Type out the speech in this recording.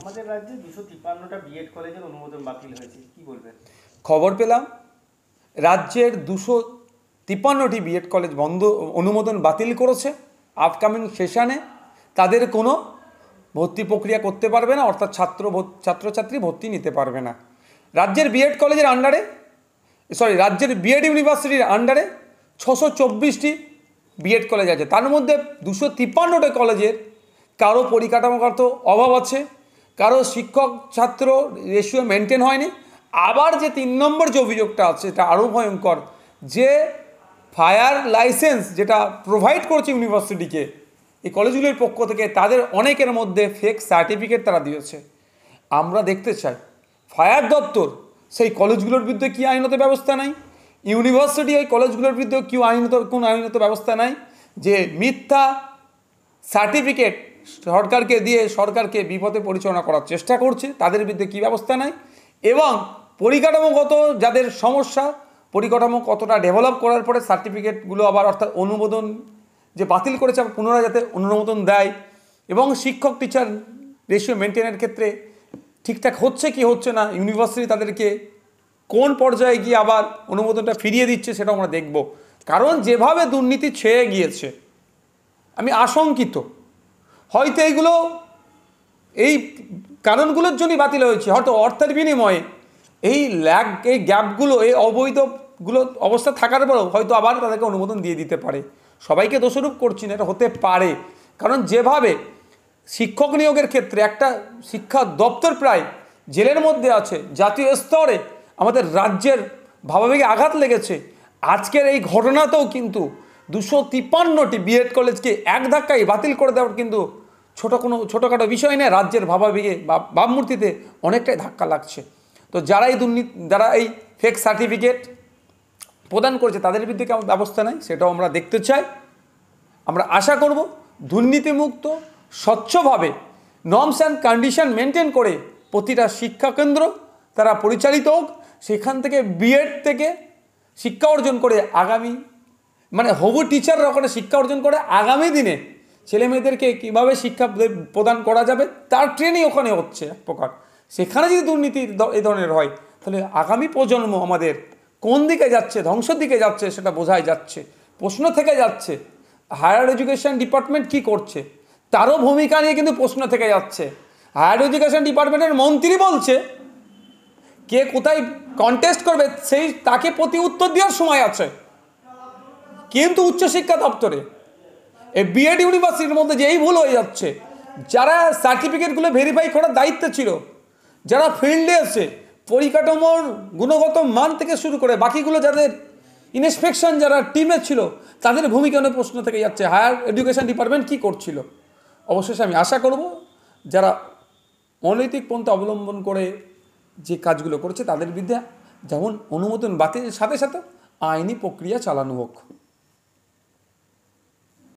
আমাদের রাজ্যে দুশো তিপ্পান্নটা বিএড কলেজের অনুমোদন বাতিল হয়েছে কি বলবেন খবর পেলাম রাজ্যের দুশো তিপ্পান্নটি বিএড কলেজ বন্ধ অনুমোদন বাতিল করেছে আপকামিং সেশানে তাদের কোনো ভর্তি প্রক্রিয়া করতে পারবে না অর্থাৎ ছাত্র ছাত্রছাত্রী ভর্তি নিতে পারবে না রাজ্যের বিএড কলেজের আন্ডারে সরি রাজ্যের বিএড ইউনিভার্সিটির আন্ডারে ছশো চব্বিশটি বিএড কলেজ আছে তার মধ্যে দুশো তিপ্পান্নটা কলেজের কারো পরিকাঠামোগত অভাব আছে কারণ শিক্ষক ছাত্র রেশিও মেনটেন হয়নি আবার যে তিন নম্বর যে অভিযোগটা আছে সেটা আরও ভয়ঙ্কর যে ফায়ার লাইসেন্স যেটা প্রোভাইড করছে ইউনিভার্সিটিকে এই কলেজগুলির পক্ষ থেকে তাদের অনেকের মধ্যে ফেক সার্টিফিকেট তারা দিয়েছে আমরা দেখতে চাই ফায়ার দপ্তর সেই কলেজগুলোর বিরুদ্ধে কী আইনত ব্যবস্থা নাই ইউনিভার্সিটি ওই কলেজগুলোর বিরুদ্ধে কেউ আইনত কোন আইনত ব্যবস্থা নাই যে মিথ্যা সার্টিফিকেট সরকারকে দিয়ে সরকারকে বিপদে পরিচালনা করার চেষ্টা করছে তাদের বিরুদ্ধে কী ব্যবস্থা নেয় এবং পরিকাঠামোগত যাদের সমস্যা পরিকাঠামো কতটা ডেভেলপ করার পরে সার্টিফিকেটগুলো আবার অর্থাৎ অনুমোদন যে বাতিল করেছে পুনরায় যাতে অনুমোদন দেয় এবং শিক্ষক টিচার রেশিও মেনটেনের ক্ষেত্রে ঠিকঠাক হচ্ছে কি হচ্ছে না ইউনিভার্সিটি তাদেরকে কোন পর্যায়ে গিয়ে আবার অনুমোদনটা ফিরিয়ে দিচ্ছে সেটা আমরা দেখব কারণ যেভাবে দুর্নীতি ছেয়ে গিয়েছে আমি আশঙ্কিত হয়তো এইগুলো এই কারণগুলোর জন্যই বাতিল হয়েছে হয়তো অর্থের বিনিময়ে এই ল্যাগ এই গ্যাপগুলো এই অবৈধগুলো অবস্থা থাকার পরেও হয়তো আবার তাদেরকে অনুমোদন দিয়ে দিতে পারে সবাইকে দোষরূপ করছি না এটা হতে পারে কারণ যেভাবে শিক্ষক নিয়োগের ক্ষেত্রে একটা শিক্ষা দপ্তর প্রায় জেলের মধ্যে আছে জাতীয় স্তরে আমাদের রাজ্যের ভাবাবেগে আঘাত লেগেছে আজকের এই ঘটনাতেও কিন্তু দুশো তিপ্পান্নটি বিএড কলেজকে এক ধাক্কায় বাতিল করে দেওয়ার কিন্তু ছোটো কোনো ছোটোখাটো বিষয় নেই রাজ্যের ভাবাবেগে বা ভাবমূর্তিতে অনেকটাই ধাক্কা লাগছে তো যারা এই দুর্নীতি যারা এই ফেক সার্টিফিকেট প্রদান করেছে তাদের বিরুদ্ধে কেমন ব্যবস্থা নেয় সেটাও আমরা দেখতে চাই আমরা আশা করব দুর্নীতিমুক্ত স্বচ্ছভাবে নর্মস অ্যান্ড কন্ডিশন মেনটেন করে প্রতিটা শিক্ষাকেন্দ্র তারা পরিচালিত হোক সেখান থেকে বিএড থেকে শিক্ষা অর্জন করে আগামী মানে হবু টিচাররা ওখানে শিক্ষা অর্জন করে আগামী দিনে ছেলে মেয়েদেরকে কীভাবে শিক্ষা প্রদান করা যাবে তার ট্রেনিং ওখানে হচ্ছে এক প্রকার সেখানে যদি দুর্নীতি এই ধরনের হয় তাহলে আগামী প্রজন্ম আমাদের কোন দিকে যাচ্ছে ধ্বংসের দিকে যাচ্ছে সেটা বোঝাই যাচ্ছে প্রশ্ন থেকে যাচ্ছে হায়ার এডুকেশন ডিপার্টমেন্ট কি করছে তারও ভূমিকা নিয়ে কিন্তু প্রশ্ন থেকে যাচ্ছে হায়ার এডুকেশন ডিপার্টমেন্টের মন্ত্রী বলছে কে কোথায় কন্টেস্ট করবে সেই তাকে প্রতি উত্তর দেওয়ার সময় আছে কিন্তু উচ্চশিক্ষা দপ্তরে এই বিএড ইউনিভার্সিটির মধ্যে যে এই ভুল হয়ে যাচ্ছে যারা সার্টিফিকেটগুলো ভেরিফাই করার দায়িত্বে ছিল যারা ফিল্ডে আছে পরিকাঠামোর গুণগত মান থেকে শুরু করে বাকিগুলো যাদের ইনস্পেকশন যারা টিমে ছিল তাদের ভূমিকা অনেক প্রশ্ন থেকে যাচ্ছে হায়ার এডুকেশন ডিপার্টমেন্ট কি করছিল অবশেষে আমি আশা করব যারা অনৈতিক পন্থা অবলম্বন করে যে কাজগুলো করেছে তাদের বিরুদ্ধে যেমন অনুমোদন বাতিলের সাথে সাথে আইনি প্রক্রিয়া চালানো হোক